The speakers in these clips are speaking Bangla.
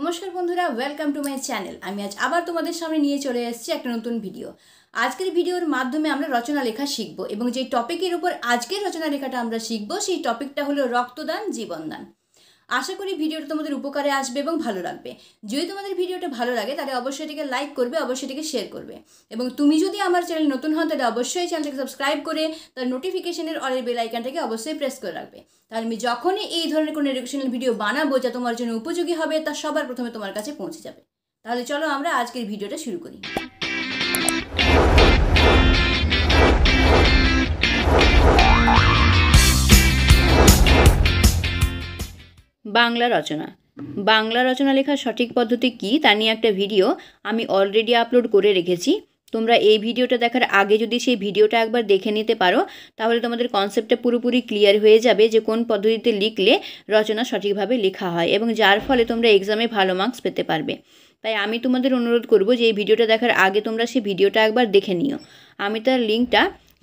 নমস্কার বন্ধুরা ওয়েলকাম টু মাই চ্যানেল আমি আজ আবার তোমাদের সামনে নিয়ে চলে এসেছি একটা নতুন ভিডিও আজকের ভিডিওর মাধ্যমে আমরা রচনা লেখা শিখব এবং যে টপিকের উপর আজকের রচনা লেখাটা আমরা শিখব সেই টপিকটা হলো রক্তদান জীবনদান আশা করি ভিডিওটা তোমাদের উপকারে আসবে এবং ভালো লাগবে যদি তোমাদের ভিডিওটা ভালো লাগে তাহলে অবশ্যই এটাকে লাইক করবে অবশ্যই এটাকে শেয়ার করবে এবং তুমি যদি আমার চ্যানেল নতুন হন তাহলে অবশ্যই চ্যানেলটাকে সাবস্ক্রাইব করে তার নোটিফিকেশনের অলের বেল আইকানটাকে অবশ্যই প্রেস করে রাখবে তাহলে আমি যখনই এই ধরনের কোনো এডুকেশনাল ভিডিও বানাবো যা তোমার জন্য উপযোগী হবে তা সবার প্রথমে তোমার কাছে পৌঁছে যাবে তাহলে চলো আমরা আজকের ভিডিওটা শুরু করি বাংলা রচনা বাংলা রচনা লেখার সঠিক পদ্ধতি কি তা নিয়ে একটা ভিডিও আমি অলরেডি আপলোড করে রেখেছি তোমরা এই ভিডিওটা দেখার আগে যদি সেই ভিডিওটা একবার দেখে নিতে পারো তাহলে তোমাদের কনসেপ্টটা পুরোপুরি ক্লিয়ার হয়ে যাবে যে কোন পদ্ধতিতে লিখলে রচনা সঠিকভাবে লেখা হয় এবং যার ফলে তোমরা এক্সামে ভালো মার্কস পেতে পারবে তাই আমি তোমাদের অনুরোধ করব যে এই ভিডিওটা দেখার আগে তোমরা সেই ভিডিওটা একবার দেখে নিও আমি তার লিঙ্কটা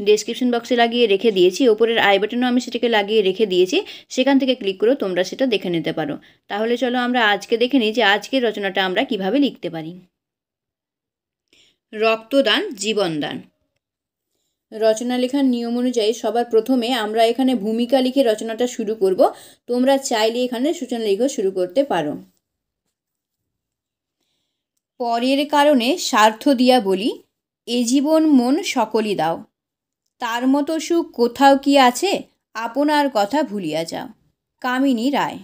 ডেসক্রিপশন বক্সে লাগিয়ে রেখে দিয়েছি ওপরের আই বাটনও আমি সেটাকে লাগিয়ে রেখে দিয়েছি সেখান থেকে ক্লিক করেও তোমরা সেটা দেখে নিতে পারো তাহলে চলো আমরা আজকে দেখে নিই যে আজকের রচনাটা আমরা কিভাবে লিখতে পারি রক্তদান জীবনদান রচনা লেখার নিয়ম অনুযায়ী সবার প্রথমে আমরা এখানে ভূমিকা লিখে রচনাটা শুরু করব তোমরা চাইলে এখানে সূচনা লিখে শুরু করতে পারো পরের কারণে স্বার্থ দিয়া বলি এ জীবন মন সকলই দাও তার মতো সুখ কোথাও কি আছে আপনার কথা ভুলিয়া যাও কামিনী রায়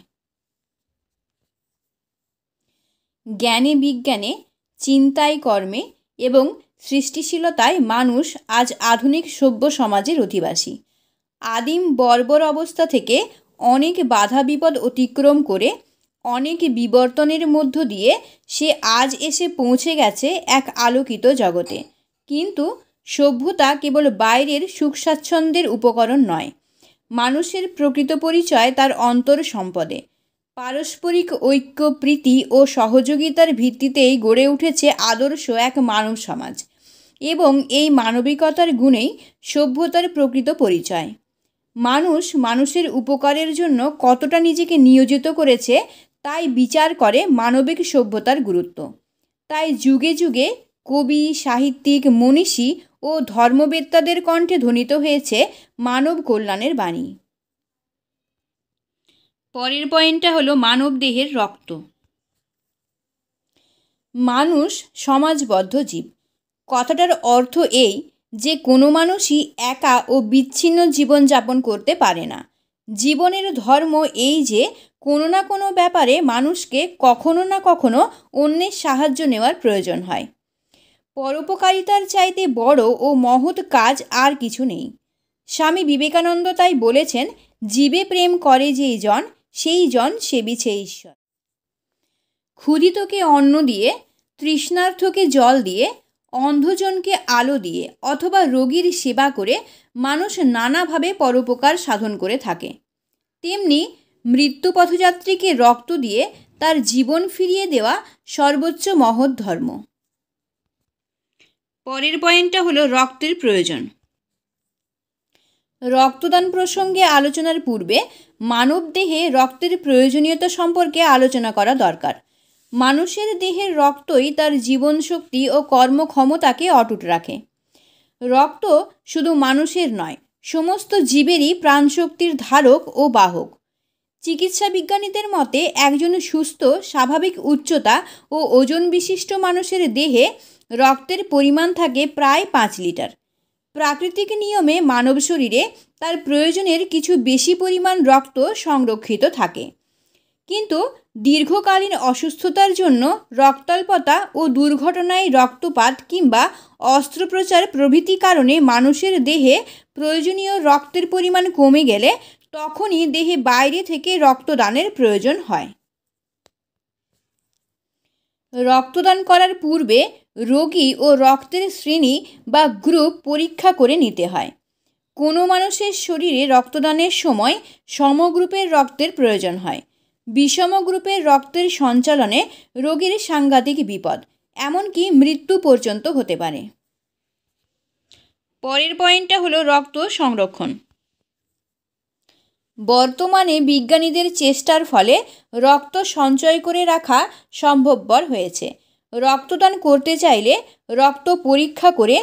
জ্ঞানে বিজ্ঞানে চিন্তায় কর্মে এবং সৃষ্টিশীলতায় মানুষ আজ আধুনিক সভ্য সমাজের অধিবাসী আদিম বর্বর অবস্থা থেকে অনেক বাধা বিপদ অতিক্রম করে অনেক বিবর্তনের মধ্য দিয়ে সে আজ এসে পৌঁছে গেছে এক আলোকিত জগতে কিন্তু সভ্যতা কেবল বাইরের সুখ স্বাচ্ছন্দ্যের উপকরণ নয় মানুষের প্রকৃত পরিচয় তার অন্তর সম্পদে পারস্পরিক ঐক্য প্রীতি ও সহযোগিতার ভিত্তিতেই গড়ে উঠেছে আদর্শ এক মানব সমাজ এবং এই মানবিকতার গুণেই সভ্যতার প্রকৃত পরিচয় মানুষ মানুষের উপকারের জন্য কতটা নিজেকে নিয়োজিত করেছে তাই বিচার করে মানবিক সভ্যতার গুরুত্ব তাই যুগে যুগে কবি সাহিত্যিক মনীষী ও ধর্মবেত্তাদের কণ্ঠে ধ্বনিত হয়েছে মানব কল্যাণের বাণী পরের পয়েন্টটা হলো মানব দেহের রক্ত মানুষ সমাজবদ্ধ জীব কথাটার অর্থ এই যে কোনো মানুষই একা ও বিচ্ছিন্ন জীবনযাপন করতে পারে না জীবনের ধর্ম এই যে কোনো না কোনো ব্যাপারে মানুষকে কখনো না কখনো অন্যের সাহায্য নেওয়ার প্রয়োজন হয় পরোপকারিতার চাইতে বড় ও মহৎ কাজ আর কিছু নেই স্বামী বিবেকানন্দ তাই বলেছেন জীবে প্রেম করে যেই জন সেই জন সেবিছে ঈশ্বর ক্ষুদিতকে অন্ন দিয়ে তৃষ্ণার্থকে জল দিয়ে অন্ধজনকে আলো দিয়ে অথবা রোগীর সেবা করে মানুষ নানাভাবে পরোপকার সাধন করে থাকে তেমনি মৃত্যু পথযাত্রীকে রক্ত দিয়ে তার জীবন ফিরিয়ে দেওয়া সর্বোচ্চ মহৎ ধর্ম পরের পয়েন্টটা হলো রক্তের প্রয়োজন রক্তদান প্রসঙ্গে আলোচনার পূর্বে মানব দেহে রক্তের প্রয়োজনীয়তা সম্পর্কে আলোচনা করা দরকার মানুষের দেহের রক্তই তার জীবন শক্তি ও কর্মক্ষমতাকে অটুট রাখে রক্ত শুধু মানুষের নয় সমস্ত জীবেরই প্রাণশক্তির ধারক ও বাহক চিকিৎসা বিজ্ঞানীদের মতে একজন সুস্থ স্বাভাবিক উচ্চতা ও ওজন বিশিষ্ট মানুষের দেহে রক্তের পরিমাণ থাকে প্রায় পাঁচ লিটার প্রাকৃতিক নিয়মে মানব শরীরে তার প্রয়োজনের কিছু বেশি পরিমাণ রক্ত সংরক্ষিত থাকে কিন্তু দীর্ঘকালীন অসুস্থতার জন্য রক্তাল্পতা ও দুর্ঘটনায় রক্তপাত কিংবা অস্ত্রোপচার প্রভৃতি কারণে মানুষের দেহে প্রয়োজনীয় রক্তের পরিমাণ কমে গেলে তখনই দেহে বাইরে থেকে রক্তদানের প্রয়োজন হয় রক্তদান করার পূর্বে রোগী ও রক্তের শ্রেণী বা গ্রুপ পরীক্ষা করে নিতে হয় কোনো মানুষের শরীরে রক্তদানের সময় সমগ্রুপের রক্তের প্রয়োজন হয় বিষম গ্রুপের রক্তের সঞ্চালনে রোগীর সাংঘাতিক বিপদ এমনকি মৃত্যু পর্যন্ত হতে পারে পরের পয়েন্টটা হলো রক্ত সংরক্ষণ বর্তমানে বিজ্ঞানীদের চেষ্টার ফলে রক্ত সঞ্চয় করে রাখা সম্ভবপর হয়েছে রক্তদান করতে চাইলে রক্ত পরীক্ষা করে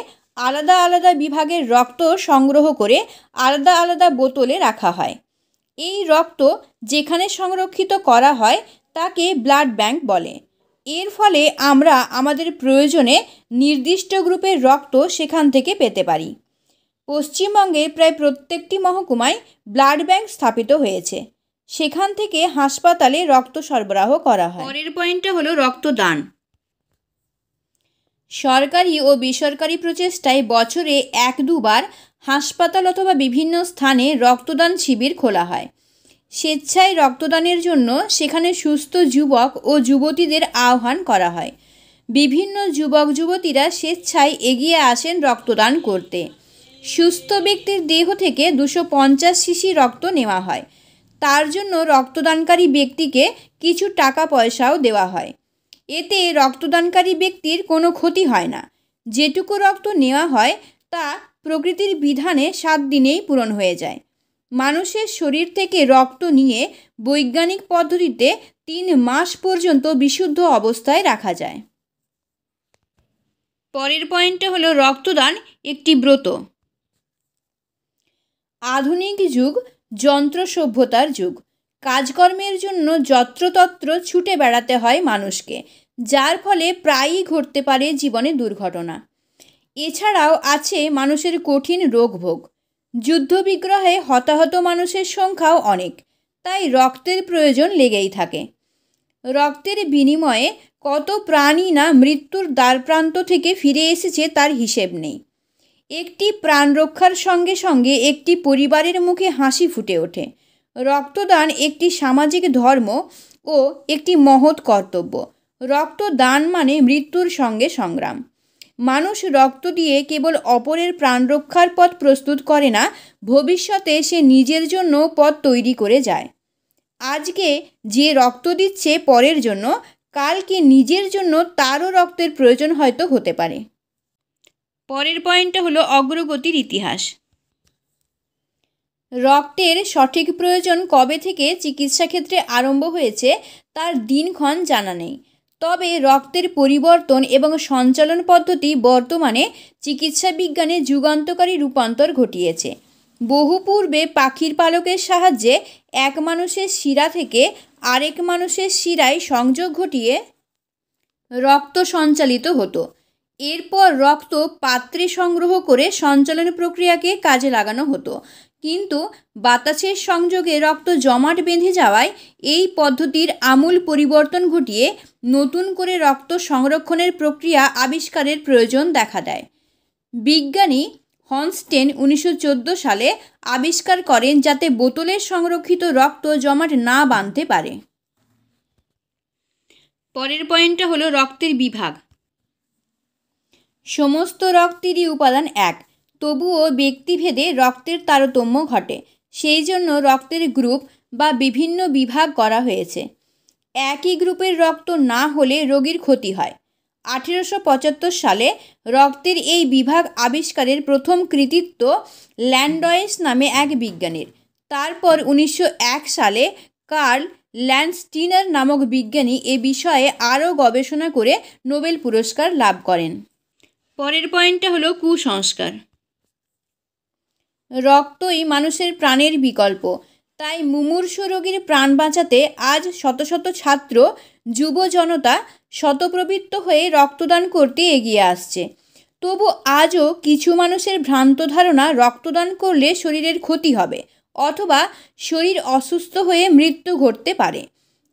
আলাদা আলাদা বিভাগের রক্ত সংগ্রহ করে আলাদা আলাদা বোতলে রাখা হয় এই রক্ত যেখানে সংরক্ষিত করা হয় তাকে ব্লাড ব্যাংক বলে এর ফলে আমরা আমাদের প্রয়োজনে নির্দিষ্ট গ্রুপের রক্ত সেখান থেকে পেতে পারি পশ্চিমবঙ্গে প্রায় প্রত্যেকটি মহকুমায় ব্লাড ব্যাংক স্থাপিত হয়েছে সেখান থেকে হাসপাতালে রক্ত সরবরাহ করা হয় পরের পয়েন্টটা হলো রক্তদান সরকারি ও বেসরকারি প্রচেষ্টায় বছরে এক দুবার হাসপাতাল অথবা বিভিন্ন স্থানে রক্তদান শিবির খোলা হয় স্বেচ্ছায় রক্তদানের জন্য সেখানে সুস্থ যুবক ও যুবতীদের আহ্বান করা হয় বিভিন্ন যুবক যুবতীরা স্বেচ্ছায় এগিয়ে আসেন রক্তদান করতে সুস্থ ব্যক্তির দেহ থেকে দুশো পঞ্চাশ সিসি রক্ত নেওয়া হয় তার জন্য রক্তদানকারী ব্যক্তিকে কিছু টাকা পয়সাও দেওয়া হয় এতে রক্তদানকারী ব্যক্তির কোনো ক্ষতি হয় না যেটুকু রক্ত নেওয়া হয় তা প্রকৃতির বিধানে সাত দিনেই পূরণ হয়ে যায় মানুষের শরীর থেকে রক্ত নিয়ে বৈজ্ঞানিক পদ্ধতিতে তিন মাস পর্যন্ত বিশুদ্ধ অবস্থায় রাখা যায় পরের পয়েন্টটা হলো রক্তদান একটি ব্রত আধুনিক যুগ যন্ত্র সভ্যতার যুগ কাজকর্মের জন্য যত্রতত্র ছুটে বেড়াতে হয় মানুষকে যার ফলে প্রায়ই ঘটতে পারে জীবনে দুর্ঘটনা এছাড়াও আছে মানুষের কঠিন রোগভোগ যুদ্ধবিগ্রহে হতাহত মানুষের সংখ্যাও অনেক তাই রক্তের প্রয়োজন লেগেই থাকে রক্তের বিনিময়ে কত প্রাণী না মৃত্যুর দ্বারপ্রান্ত থেকে ফিরে এসেছে তার হিসেব নেই একটি প্রাণ রক্ষার সঙ্গে সঙ্গে একটি পরিবারের মুখে হাসি ফুটে ওঠে রক্তদান একটি সামাজিক ধর্ম ও একটি মহৎ কর্তব্য রক্তদান মানে মৃত্যুর সঙ্গে সংগ্রাম মানুষ রক্ত দিয়ে কেবল অপরের প্রাণ রক্ষার পথ প্রস্তুত করে না ভবিষ্যতে সে নিজের জন্য পথ তৈরি করে যায় আজকে যে রক্ত দিচ্ছে পরের জন্য কালকে নিজের জন্য তারও রক্তের প্রয়োজন হয়তো হতে পারে পরের পয়েন্টটা হলো অগ্রগতির ইতিহাস রক্তের সঠিক প্রয়োজন কবে থেকে চিকিৎসা ক্ষেত্রে আরম্ভ হয়েছে তার দিনক্ষণ জানা নেই তবে রক্তের পরিবর্তন এবং সঞ্চালন পদ্ধতি বর্তমানে চিকিৎসা বিজ্ঞানে যুগান্তকারী রূপান্তর ঘটিয়েছে বহু পূর্বে পাখির পালকের সাহায্যে এক মানুষের শিরা থেকে আরেক মানুষের শিরায় সংযোগ ঘটিয়ে রক্ত সঞ্চালিত হতো এরপর রক্ত পাত্রে সংগ্রহ করে সঞ্চালন প্রক্রিয়াকে কাজে লাগানো হতো কিন্তু বাতাসের সংযোগে রক্ত জমাট বেঁধে যাওয়ায় এই পদ্ধতির আমূল পরিবর্তন ঘটিয়ে নতুন করে রক্ত সংরক্ষণের প্রক্রিয়া আবিষ্কারের প্রয়োজন দেখা দেয় বিজ্ঞানী হনস্টেন উনিশশো সালে আবিষ্কার করেন যাতে বোতলের সংরক্ষিত রক্ত জমাট না বাঁধতে পারে পরের পয়েন্টটা হলো রক্তের বিভাগ সমস্ত রক্তেরই উপাদান এক তবুও ব্যক্তিভেদে রক্তের তারতম্য ঘটে সেই জন্য রক্তের গ্রুপ বা বিভিন্ন বিভাগ করা হয়েছে একই গ্রুপের রক্ত না হলে রোগীর ক্ষতি হয় আঠেরোশো সালে রক্তের এই বিভাগ আবিষ্কারের প্রথম কৃতিত্ব ল্যান্ডয়েস নামে এক বিজ্ঞানীর তারপর উনিশশো সালে কার্ল ল্যান্ডস্টিনার নামক বিজ্ঞানী এ বিষয়ে আরও গবেষণা করে নোবেল পুরস্কার লাভ করেন পরের পয়েন্টটা হলো কুসংস্কার রক্তই মানুষের প্রাণের বিকল্প তাই মুমূর্ষ রোগীর প্রাণ বাঁচাতে আজ শত শত ছাত্র যুব জনতা শতপ্রবৃত্ত হয়ে রক্তদান করতে এগিয়ে আসছে তবু আজও কিছু মানুষের ভ্রান্ত ধারণা রক্তদান করলে শরীরের ক্ষতি হবে অথবা শরীর অসুস্থ হয়ে মৃত্যু ঘটতে পারে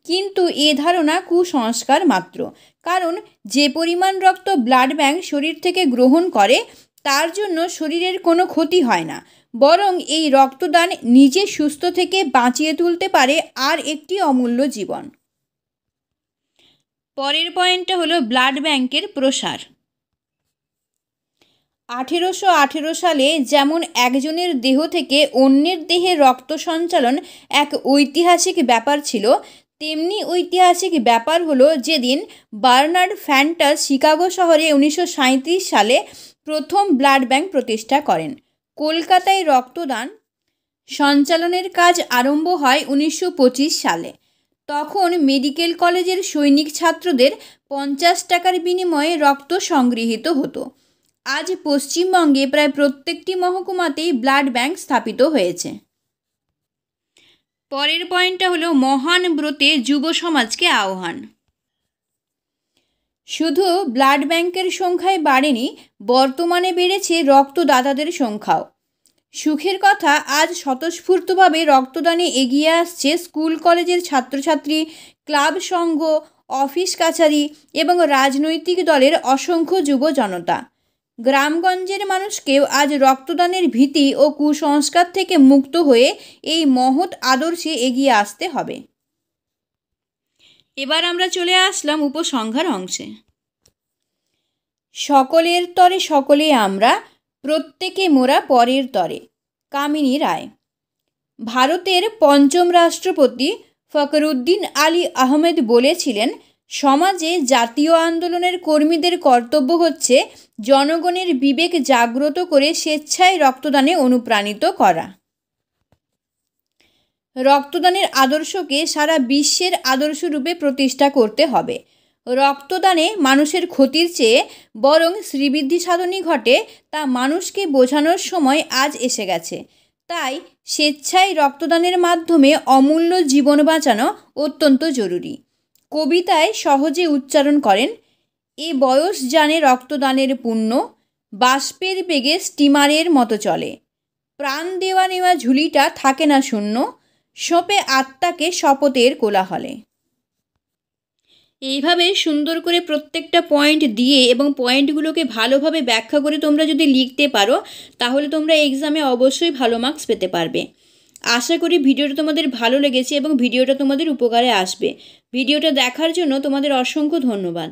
কিন্তু এ ধারণা কুসংস্কার মাত্র কারণ যে পরিমাণ রক্ত ব্লাড ব্যাংক শরীর থেকে গ্রহণ করে তার জন্য শরীরের কোনো ক্ষতি হয় না বরং এই রক্তদান নিজে সুস্থ থেকে বাঁচিয়ে তুলতে পারে আর একটি অমূল্য জীবন পরের পয়েন্টটা হলো ব্লাড ব্যাংকের প্রসার আঠেরোশো আঠেরো সালে যেমন একজনের দেহ থেকে অন্যের দেহে রক্ত সঞ্চালন এক ঐতিহাসিক ব্যাপার ছিল তেমনি ঐতিহাসিক ব্যাপার হলো যেদিন বার্নার্ড ফ্যান্টাস শিকাগো শহরে উনিশশো সালে প্রথম ব্লাড ব্যাংক প্রতিষ্ঠা করেন কলকাতায় রক্তদান সঞ্চালনের কাজ আরম্ভ হয় উনিশশো সালে তখন মেডিকেল কলেজের সৈনিক ছাত্রদের পঞ্চাশ টাকার বিনিময়ে রক্ত সংগৃহীত হতো আজ পশ্চিমবঙ্গে প্রায় প্রত্যেকটি মহকুমাতেই ব্লাড ব্যাংক স্থাপিত হয়েছে পরের পয়েন্টটা হলো মহান ব্রতে যুব সমাজকে আহ্বান শুধু ব্লাড ব্যাংকের সংখ্যায় বাড়েনি বর্তমানে বেড়েছে রক্তদাতাদের সংখ্যাও সুখের কথা আজ স্বতঃস্ফূর্তভাবে রক্তদানে এগিয়ে আসছে স্কুল কলেজের ছাত্রছাত্রী ক্লাব সংঘ অফিস কাছারি এবং রাজনৈতিক দলের অসংখ্য যুব জনতা গ্রামগঞ্জের মানুষকেও আজ রক্তদানের ভীতি ও কুসংস্কার থেকে মুক্ত হয়ে এই মহৎ আদর্শে এগিয়ে আসতে হবে এবার আমরা চলে আসলাম উপসংহার অংশে সকলের তরে সকলে আমরা প্রত্যেকে মোরা পরের তরে কামিনী রায় ভারতের পঞ্চম রাষ্ট্রপতি ফকরুদ্দিন আলী আহমেদ বলেছিলেন সমাজে জাতীয় আন্দোলনের কর্মীদের কর্তব্য হচ্ছে জনগণের বিবেক জাগ্রত করে স্বেচ্ছায় রক্তদানে অনুপ্রাণিত করা রক্তদানের আদর্শকে সারা বিশ্বের আদর্শ রূপে প্রতিষ্ঠা করতে হবে রক্তদানে মানুষের ক্ষতির চেয়ে বরং শ্রীবৃদ্ধি সাধনই ঘটে তা মানুষকে বোঝানোর সময় আজ এসে গেছে তাই স্বেচ্ছায় রক্তদানের মাধ্যমে অমূল্য জীবন বাঁচানো অত্যন্ত জরুরি কবিতায় সহজে উচ্চারণ করেন এ বয়স জানে রক্তদানের পুণ্য বাষ্পের বেগে স্টিমারের মতো চলে প্রাণ দেওয়া নেওয়া ঝুলিটা থাকে না শূন্য সপে আত্মাকে শপথের কোলাহলে এইভাবে সুন্দর করে প্রত্যেকটা পয়েন্ট দিয়ে এবং পয়েন্টগুলোকে ভালোভাবে ব্যাখ্যা করে তোমরা যদি লিখতে পারো তাহলে তোমরা এক্সামে অবশ্যই ভালো মার্কস পেতে পারবে আশা করি ভিডিওটা তোমাদের ভালো লেগেছে এবং ভিডিওটা তোমাদের উপকারে আসবে ভিডিওটা দেখার জন্য তোমাদের অসংখ্য ধন্যবাদ